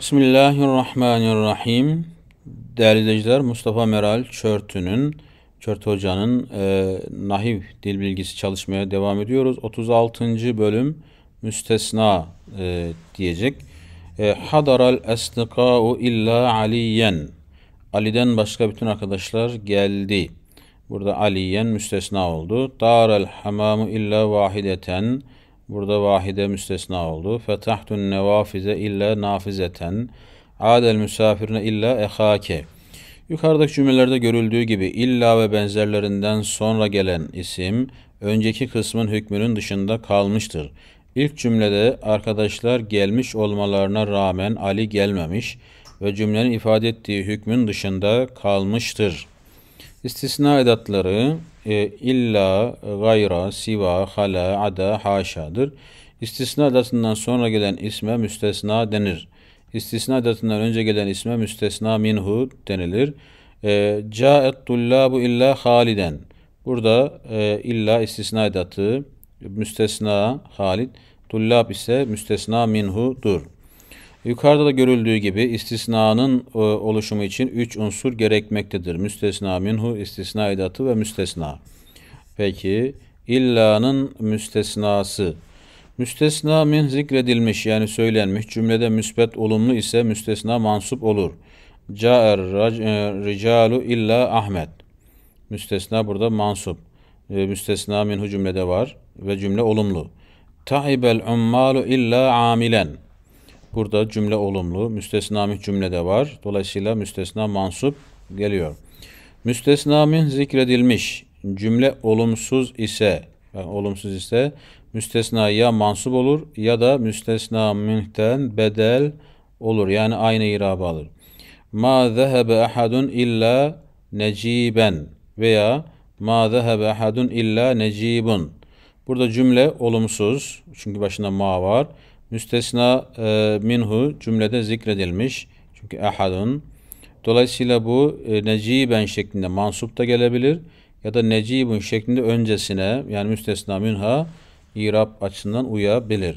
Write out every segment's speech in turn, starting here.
Bismillahirrahmanirrahim. Değerli izleyiciler, Mustafa Meral Çörtü'nün, Çört Hoca'nın e, Nahiv Dil Bilgisi çalışmaya devam ediyoruz. 36. bölüm müstesna e, diyecek. E, Hadaral esnikâ'u illa aliyen. Ali'den başka bütün arkadaşlar geldi. Burada aliyen müstesna oldu. Daral hamamu illa vahideten. Burada vahide müstesna oldu. Fetahtun nevafize illa nafizeten. Adel misafirine illa ehake. Yukarıdaki cümlelerde görüldüğü gibi illa ve benzerlerinden sonra gelen isim önceki kısmın hükmünün dışında kalmıştır. İlk cümlede arkadaşlar gelmiş olmalarına rağmen Ali gelmemiş ve cümlenin ifade ettiği hükmün dışında kalmıştır.'' İstisna edatları e, illa, gayra, siva, hala, ada, haşadır. İstisna edatından sonra gelen isme müstesna denir. İstisna edatından önce gelen isme müstesna minhu denilir. E, Ca'et tullabu illa haliden. Burada e, illa istisna edatı, müstesna halid, tullab ise müstesna minhudur. Yukarıda da görüldüğü gibi istisnanın e, oluşumu için üç unsur gerekmektedir. Müstesna, minhu, istisna edatı ve müstesna. Peki illanın müstesnası. Müstesna min zikredilmiş yani söylenmiş cümlede müsbet olumlu ise müstesna mansup olur. Ca'er e, ricalu illa Ahmet. Müstesna burada mansup. E, müstesna minhu cümlede var ve cümle olumlu. Ta'ibel ummalu illa amilen. Burada cümle olumlu, müstesna mih cümle de var. Dolayısıyla müstesna mansup geliyor. Müstesna mih zikredilmiş. Cümle olumsuz ise, yani olumsuz ise müstesna ya mansup olur ya da müstesna mihten bedel olur. Yani aynı irabı alır. Ma zehebe ahadun illa neciben veya ma zehebe ahadun illa necibun. Burada cümle olumsuz. Çünkü başında ma var. Müstesna e, minhu cümlede zikredilmiş. Çünkü ahadun. Dolayısıyla bu e, neciben şeklinde mansup da gelebilir ya da necibun şeklinde öncesine yani müstesna minha irab açısından uyabilir.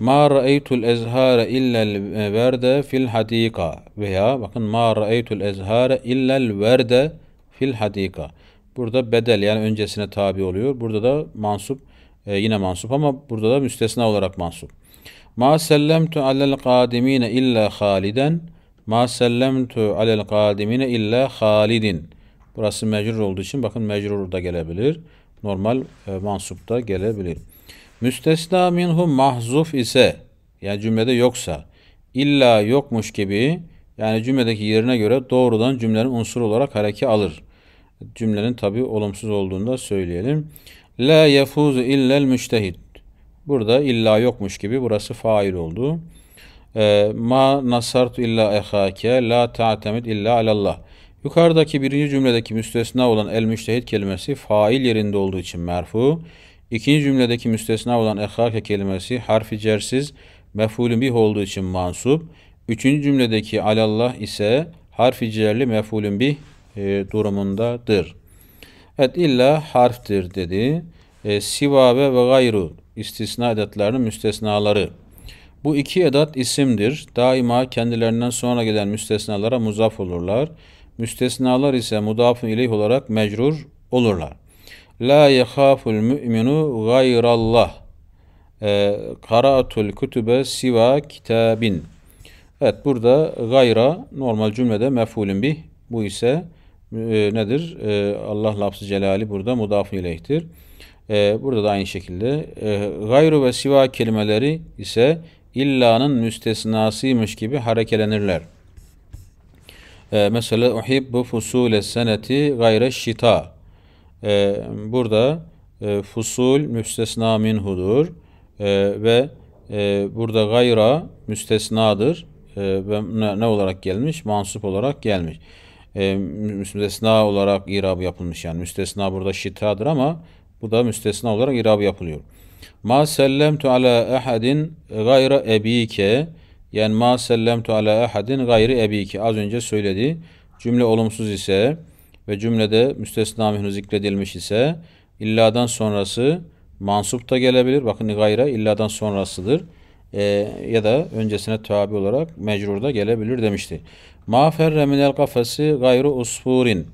Ma ra'aytul ezhara illa'l verde fil hadika veya bakın ma ra'aytul ezhara illa'l verde fil hadika. Burada bedel yani öncesine tabi oluyor. Burada da mansup e, yine mansup ama burada da müstesna olarak mansup. Ma sellemtu alel kadimine illa haliden. Ma sellemtu alel kadimine illa halidin. Burası mecrur olduğu için bakın mecrur da gelebilir. Normal e, mansup da gelebilir. Müstesna minhu mahzuf ise yani cümlede yoksa illa yokmuş gibi yani cümledeki yerine göre doğrudan cümlenin unsuru olarak hareke alır. Cümlenin tabi olumsuz olduğunu da söyleyelim. La yefuzu illel müştehid. Burada illa yokmuş gibi burası fail oldu. Ee, ma nasartu illa ehake la ta'temid illa alallah. Yukarıdaki birinci cümledeki müstesna olan el müştehit kelimesi fail yerinde olduğu için merfu. İkinci cümledeki müstesna olan ehake kelimesi harfi cersiz mef'ulün bih olduğu için mansup. Üçüncü cümledeki alallah ise harfi cerli mef'ulün bih e, durumundadır. Et illa harftir dedi e, sivabe ve gayru istisna edatlarının müstesnaları. Bu iki edat isimdir. Daima kendilerinden sonra gelen müstesnalara muzaf olurlar. Müstesnalar ise mudafın ileyh olarak mecrur olurlar. La yehaful mü'minu gayrallah. E, Karatul kütübe siva kitabin. Evet burada gayra normal cümlede mefulün bih. Bu ise e, nedir? E, Allah lafzı celali burada mudaf ileyhtir. E, burada da aynı şekilde e, gayru ve siva kelimeleri ise illanın müstesnasıymış gibi harekelenirler. E, mesela uhibbu fusule seneti gayre şita. E, burada e, fusul müstesna minhudur e, ve e, burada gayra müstesnadır e, ve ne, ne olarak gelmiş? Mansup olarak gelmiş. E, müstesna olarak irab yapılmış yani. Müstesna burada şitadır ama bu da müstesna olarak irab yapılıyor. Ma sellemtu ala ahadin gayra ebike yani ma sellemtu ala ahadin gayri ebike az önce söyledi. Cümle olumsuz ise ve cümlede müstesna mühnü zikredilmiş ise illadan sonrası mansup da gelebilir. Bakın gayra illadan sonrasıdır. Ee, ya da öncesine tabi olarak mecrur da gelebilir demişti. Ma ferre minel kafesi gayru usfurin.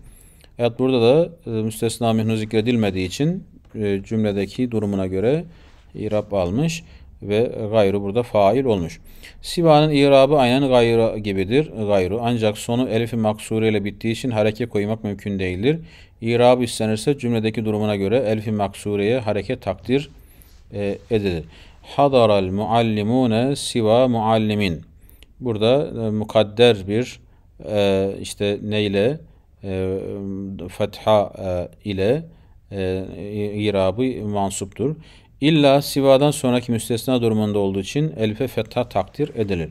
Evet burada da e, müstesna mühnü zikredilmediği için e, cümledeki durumuna göre irab almış ve gayrı burada fail olmuş. Sivanın irabı aynen gayrı gibidir. Gayrı ancak sonu elif-i maksure ile bittiği için hareke koymak mümkün değildir. İrabı istenirse cümledeki durumuna göre elif-i maksureye hareket takdir e, edilir. Hadaral muallimune siva muallimin. Burada e, mukadder bir e, işte neyle e, fetha e, ile e, irabı mansuptur. İlla sivadan sonraki müstesna durumunda olduğu için elife fetha takdir edilir.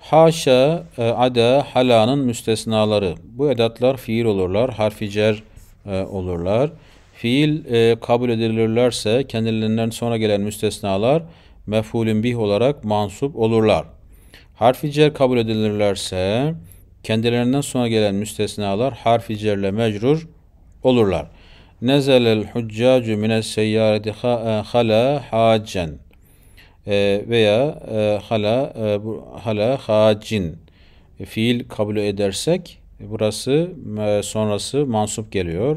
Haşa, e, ada, halanın müstesnaları. Bu edatlar fiil olurlar, harfi cer e, olurlar. Fiil e, kabul edilirlerse kendilerinden sonra gelen müstesnalar mef'ulün bih olarak mansup olurlar. Harfi cer kabul edilirlerse kendilerinden sonra gelen müstesnalar harfi cerle mecrur olurlar. Nezelel huccacu mines seyyareti e, hala hacen e, veya e, hala e, bu, hala hacin e, fiil kabul edersek e, burası sonrası mansup geliyor.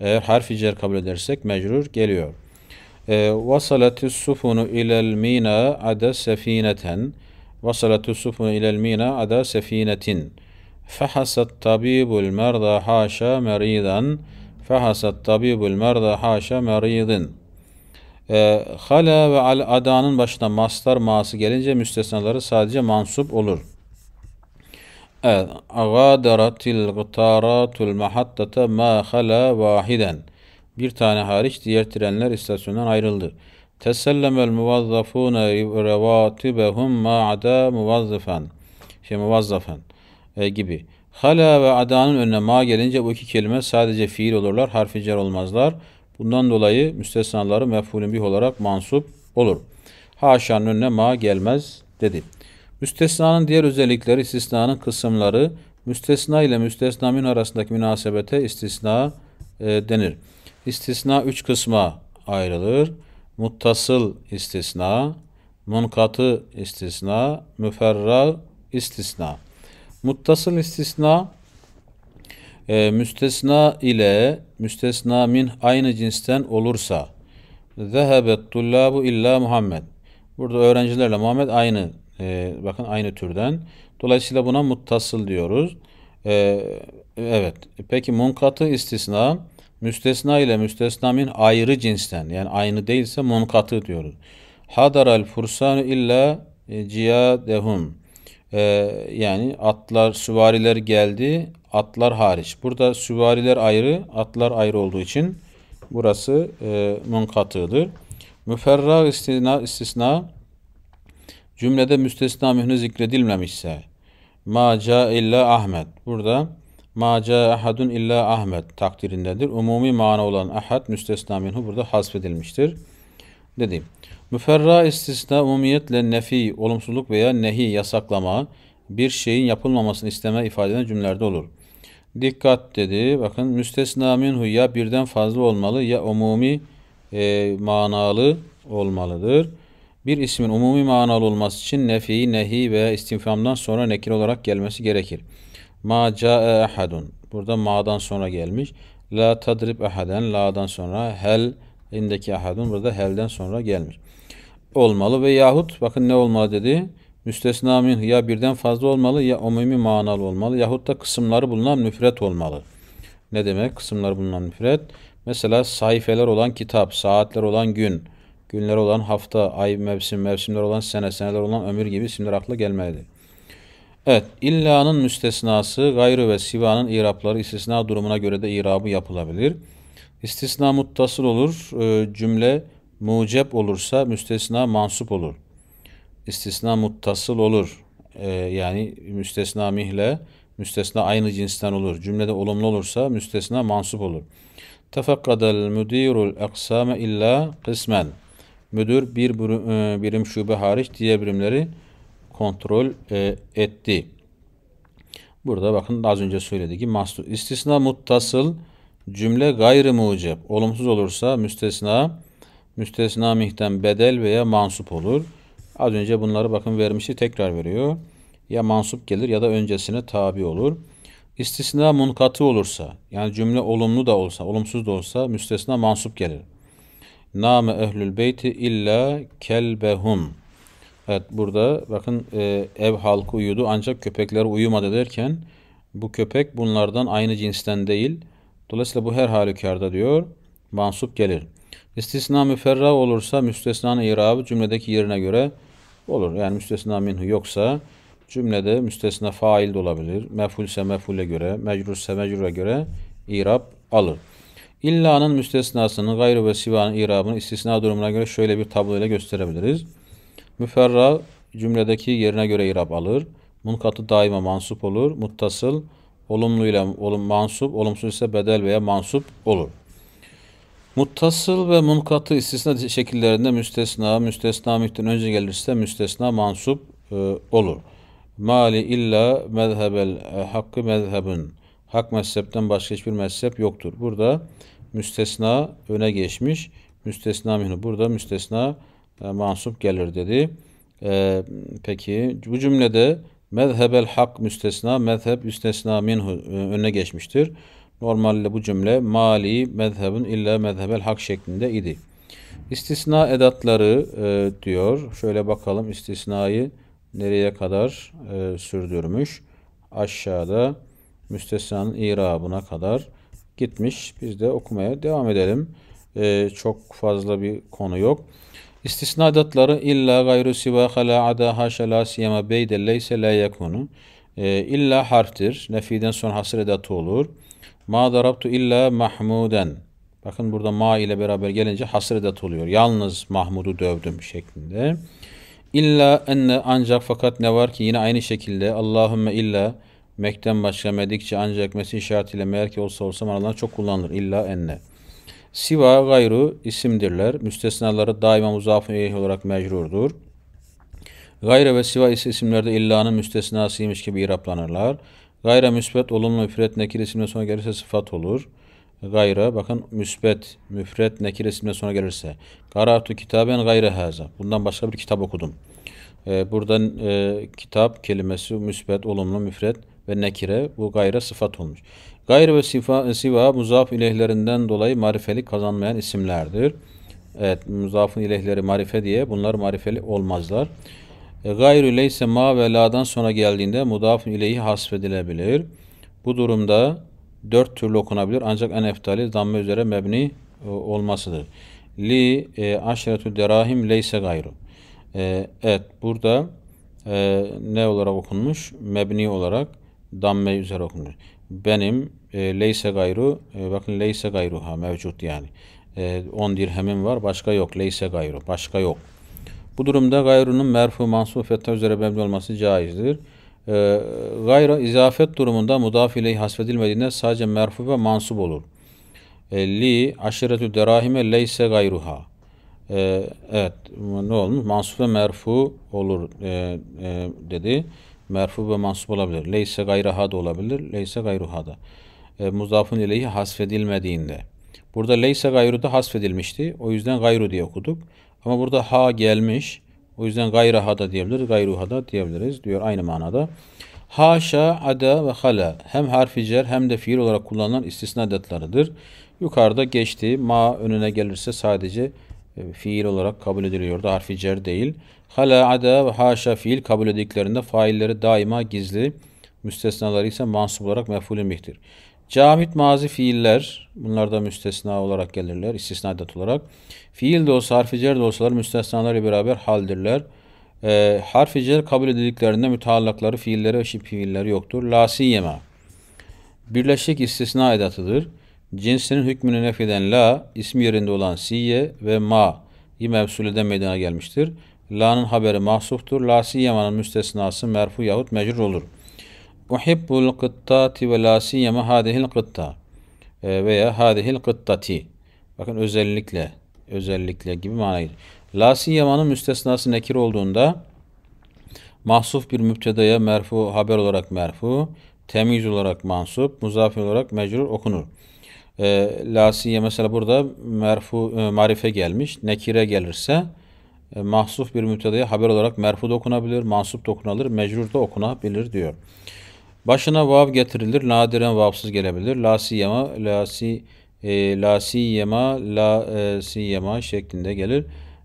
Eğer harfi cer kabul edersek mecrur geliyor. E, vasalati sufunu ilel mina ada sefineten vasalati sufunu ilel mina ada sefinetin fehasat tabibul merda haşa meridan Fahasat tabibul merda haşa meridin. E, hala ve al adanın başına maslar maası gelince müstesnaları sadece mansup olur. Evet. Agadaratil gıtaratul mahattata ma hala vahiden. Bir tane hariç diğer trenler istasyondan ayrıldı. Tesellemel muvazzafune revatibehum ma ada muvazzifan. Şey muvazzafen e, gibi. Hala ve adanın önüne ma gelince bu iki kelime sadece fiil olurlar, harfi cer olmazlar. Bundan dolayı müstesnaları mef'ulün bih olarak mansup olur. Haşa'nın önüne ma gelmez dedi. Müstesnanın diğer özellikleri istisnanın kısımları, müstesna ile müstesna min arasındaki münasebete istisna e, denir. İstisna üç kısma ayrılır. Muttasıl istisna, munkatı istisna, müferra istisna. Muttasıl istisna e, müstesna ile müstesna min aynı cinsten olursa zehebet tullabu illa Muhammed. Burada öğrencilerle Muhammed aynı e, bakın aynı türden. Dolayısıyla buna muttasıl diyoruz. E, evet. Peki munkatı istisna müstesna ile müstesna min ayrı cinsten yani aynı değilse munkatı diyoruz. Hadaral fursanu illa e, ciyadehum e, yani atlar, süvariler geldi, atlar hariç. Burada süvariler ayrı, atlar ayrı olduğu için burası e, münkatıdır. Müferrag istisna, istisna cümlede müstesna mühnü zikredilmemişse ma illa Ahmet. Burada ma ca ahadun illa Ahmet takdirindedir. Umumi mana olan ahad müstesna minhu burada hasfedilmiştir dediğim Müferra istisna umumiyetle nefi, olumsuzluk veya nehi, yasaklama, bir şeyin yapılmamasını isteme ifade eden cümlelerde olur. Dikkat dedi. Bakın müstesna minhu ya birden fazla olmalı ya umumi e, manalı olmalıdır. Bir ismin umumi manalı olması için nefi, nehi veya istinfamdan sonra nekil olarak gelmesi gerekir. Ma ca'e ahadun. Burada ma'dan sonra gelmiş. La tadrib ahaden. La'dan sonra hel elindeki ahadun burada helden sonra gelmiş. Olmalı ve yahut bakın ne olmalı dedi. Müstesna min ya birden fazla olmalı ya umumi manalı olmalı yahut da kısımları bulunan müfret olmalı. Ne demek kısımları bulunan müfret? Mesela sayfeler olan kitap, saatler olan gün, günler olan hafta, ay, mevsim, mevsimler olan sene, seneler olan ömür gibi isimler akla gelmelidir. Evet, illanın müstesnası gayrı ve sivanın irapları istisna durumuna göre de irabı yapılabilir. İstisna muttasıl olur. E, cümle mucep olursa müstesna mansup olur. İstisna muttasıl olur. E, yani müstesna mihle, müstesna aynı cinsten olur. Cümlede olumlu olursa müstesna mansup olur. Tefekkadel müdirul eksame illa kısmen. Müdür bir e, birim şube hariç diğer birimleri kontrol etti. Burada bakın az önce söylediği gibi istisna muttasıl Cümle gayrı mucep, olumsuz olursa müstesna, müstesna mihten bedel veya mansup olur. Az önce bunları bakın vermişti tekrar veriyor. Ya mansup gelir ya da öncesine tabi olur. İstisna munkatı olursa, yani cümle olumlu da olsa, olumsuz da olsa müstesna mansup gelir. Name ehlül beyti illa kelbehum. Evet burada bakın e, ev halkı uyudu ancak köpekler uyumadı derken bu köpek bunlardan aynı cinsten değil. Dolayısıyla bu her halükarda diyor mansup gelir. İstisna müferra olursa müstesnanın irabı cümledeki yerine göre olur. Yani müstesna minhu yoksa cümlede müstesna fail de olabilir. Mefulse mefule göre, mecrurse mecrure göre irab alır. İlla'nın müstesnasının gayrı ve sivanın irabını istisna durumuna göre şöyle bir tabloyla gösterebiliriz. Müferra cümledeki yerine göre irab alır. Munkatı daima mansup olur. Muttasıl Olumluyla olum, mansup, olumsuz ise bedel veya mansup olur. Muttasıl ve munkatı istisna şekillerinde müstesna, müstesna mikten önce gelirse müstesna mansup e, olur. Mali illa mezhebel e, hakkı mezhebün. Hak mezhepten başka hiçbir mezhep yoktur. Burada müstesna öne geçmiş. Müstesna mihnu. Burada müstesna e, mansup gelir dedi. E, peki bu cümlede Mezhebel hak müstesna, mezheb üstesna minhu e, önüne geçmiştir. Normalde bu cümle mali mezhebin illa mezhebel hak şeklinde idi. İstisna edatları e, diyor. Şöyle bakalım istisnayı nereye kadar e, sürdürmüş. Aşağıda müstesnanın irabına kadar gitmiş. Biz de okumaya devam edelim. E, çok fazla bir konu yok. İstisnadatları illa gayru siva hala ada haşa la siyema beyde leyse la yekunu. Ee, illa harftir. Nefiden sonra hasır edatı olur. Ma darabtu illa mahmuden. Bakın burada ma ile beraber gelince hasır oluyor. Yalnız Mahmud'u dövdüm şeklinde. İlla enne ancak fakat ne var ki yine aynı şekilde Allahümme illa mekten başka medikçe ancak mesih şartıyla meğer ki olsa olsa manalarına çok kullanılır. İlla enne. Siva gayru isimdirler. Müstesnaları daima muzafın olarak mecrurdur. Gayre ve siva isimlerde illanın müstesnasıymış gibi iraplanırlar. Gayre müsbet, olumlu, müfret, nekir isimle sonra gelirse sıfat olur. Gayre, bakın müsbet, müfret, nekir isimle sonra gelirse. Karatu kitaben gayre haza. Bundan başka bir kitap okudum. Ee, buradan e, kitap kelimesi müsbet, olumlu, müfret, ve nekire bu gayre sıfat olmuş. Gayr ve sifa, siva muzaf ilehlerinden dolayı marifeli kazanmayan isimlerdir. Evet muzafın ilehleri marife diye bunlar marifeli olmazlar. E, Gayrü leyse ma ve la'dan sonra geldiğinde mudafın ileyi hasfedilebilir. Bu durumda dört türlü okunabilir ancak en eftali zamme üzere mebni e, olmasıdır. Li e, aşiretü derahim leyse gayru. E, evet burada e, ne olarak okunmuş? Mebni olarak damme üzere okunur. Benim e, leyse gayru e, bakın leyse gayruha mevcut yani. 10 e, dirhemim var başka yok. Leyse gayru başka yok. Bu durumda gayrunun merfu mansu fetha üzere mebni olması caizdir. E, gayra izafet durumunda mudaf ileyh hasfedilmediğinde sadece merfu ve mansup olur. E, li aşiretü derahime leyse gayruha. E, evet ne olmuş? Mansup ve merfu olur e, e, dedi merfu ve mansub olabilir. Leyse gayraha da olabilir. Leyse gayruha da. E, muzafun ileyhi hasfedilmediğinde. Burada leyse gayru da hasfedilmişti. O yüzden gayrı diye okuduk. Ama burada ha gelmiş. O yüzden gayraha da diyebiliriz. Gayruha da diyebiliriz diyor aynı manada. Haşa, ada ve hala hem harfi cer hem de fiil olarak kullanılan istisna edatlarıdır. Yukarıda geçti. Ma önüne gelirse sadece e, fiil olarak kabul ediliyordu. Harfi cer değil. Hala, ada ve haşa fiil kabul edildiklerinde failleri daima gizli, müstesnaları ise mansub olarak mef'ulü mihtir. Camit mazi fiiller, bunlar da müstesna olarak gelirler, istisnadet olarak. Fiil de olsa, harfi cer de olsalar müstesnaları beraber haldirler. E, harfi cer kabul edildiklerinde müteallakları, fiilleri ve şip fiilleri yoktur. Lasiyema, birleşik istisna edatıdır. Cinsinin hükmünü nefeden la, ismi yerinde olan siye ve ma, mevsulede meydana gelmiştir. La'nın haberi mahsuftur. La siyemanın müstesnası merfu yahut mecrur olur. Uhibbul kıttati ve la siyema hadihil kıtta e, veya hadihil kıttati. Bakın özellikle, özellikle gibi manayı. La siyemanın müstesnası nekir olduğunda mahsuf bir müptedaya merfu, haber olarak merfu, temiz olarak mansup, muzafer olarak mecrur okunur. E, la siye mesela burada merfu, e, marife gelmiş. Nekire gelirse e, mahsuf bir müptedaya haber olarak merfu da okunabilir, mansup da okunabilir, mecrur da okunabilir diyor. Başına vav getirilir, nadiren vavsız gelebilir. La siyema, la si, e, la siyema, la e, siyema şeklinde gelir.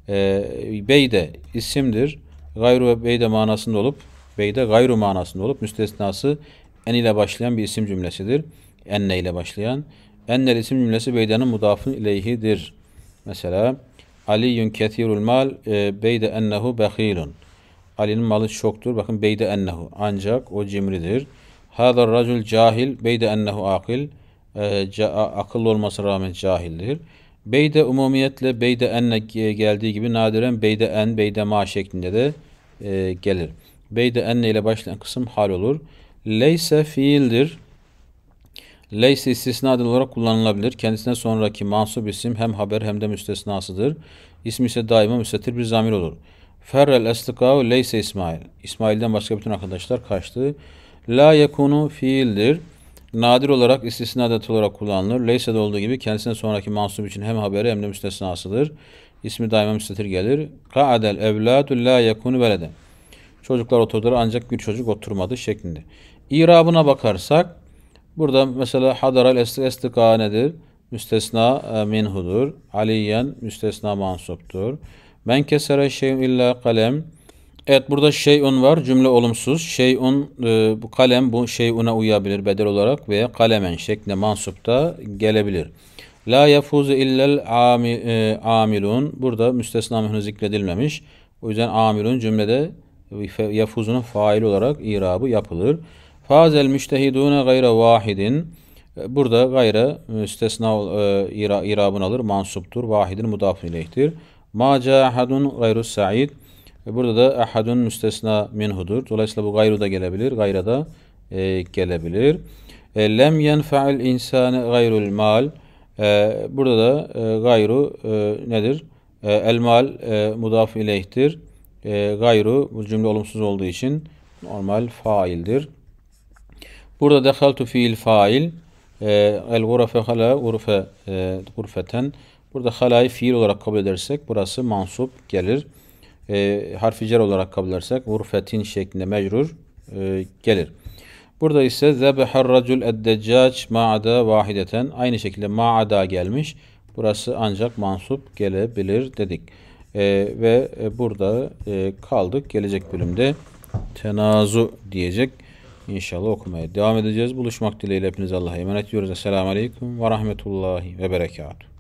E, bey de isimdir. Gayru ve bey de manasında olup, bey de gayru manasında olup müstesnası en ile başlayan bir isim cümlesidir. Enne ile başlayan. Ennel isim cümlesi beydenin mudafın ileyhidir. Mesela Aliyyun ketirul mal e, beyde ennehu bekhilun. Ali'nin malı çoktur. Bakın beyde ennehu. Ancak o cimridir. Hâdar racul cahil beyde ennehu akil. E, ca, akıllı olmasına rağmen cahildir. Beyde umumiyetle beyde enne geldiği gibi nadiren beyde en, beyde ma şeklinde de e, gelir. Beyde enne ile başlayan kısım hal olur. Leyse fiildir. Leyse istisnaden olarak kullanılabilir. Kendisine sonraki mansub isim hem haber hem de müstesnasıdır. İsmi ise daima müstetir bir zamir olur. Ferrel estikâu leyse İsmail. İsmail'den başka bütün arkadaşlar kaçtı. La yekunu fiildir. Nadir olarak istisna adet olarak kullanılır. Leyse de olduğu gibi kendisine sonraki mansub için hem haberi hem de müstesnasıdır. İsmi daima müstetir gelir. Ka'adel evlâdu la yekunu velede. Çocuklar oturdular ancak bir çocuk oturmadı şeklinde. İrabına bakarsak Burada mesela hadaral estika nedir? Müstesna e, minhudur. Aliyen müstesna mansuptur. Men kesere şeyun illa kalem. Evet burada şeyun var cümle olumsuz. Şeyun e, bu kalem bu şeyuna uyabilir bedel olarak veya kalemen şeklinde mansupta gelebilir. La yafuzu illel amil, e, amilun. Burada müstesna mühürü zikredilmemiş. O yüzden amilun cümlede yafuzunun fail olarak irabı yapılır. Fazel müştehidune gayre vahidin. Burada gayrı e, müstesna e, irabını alır. Mansuptur. Vahidin mudafın ileyhtir. Ma cahadun gayru sa'id. E, burada da ahadun müstesna minhudur. Dolayısıyla bu gayru da gelebilir. Gayra da e, gelebilir. E, lem yenfa'il insane gayrul mal. E, burada da e, gayru e, nedir? E, el mal e, mudaf E, gayru bu cümle olumsuz olduğu için normal faildir. Burada dehaltu fiil fail e, el gurafe hala urfe e, urfeten. Burada halayı fiil olarak kabul edersek burası mansup gelir. E, harfi cer olarak kabul edersek urfetin şeklinde mecrur e, gelir. Burada ise zebeher racul eddeccac ma'ada vahideten. Aynı şekilde ma'ada gelmiş. Burası ancak mansup gelebilir dedik. E, ve e, burada e, kaldık. Gelecek bölümde tenazu diyecek. İnşallah okumaya devam edeceğiz. Buluşmak dileğiyle hepinize Allah'a emanet ediyoruz. Esselamu Aleyküm ve Rahmetullahi ve Berekatuhu.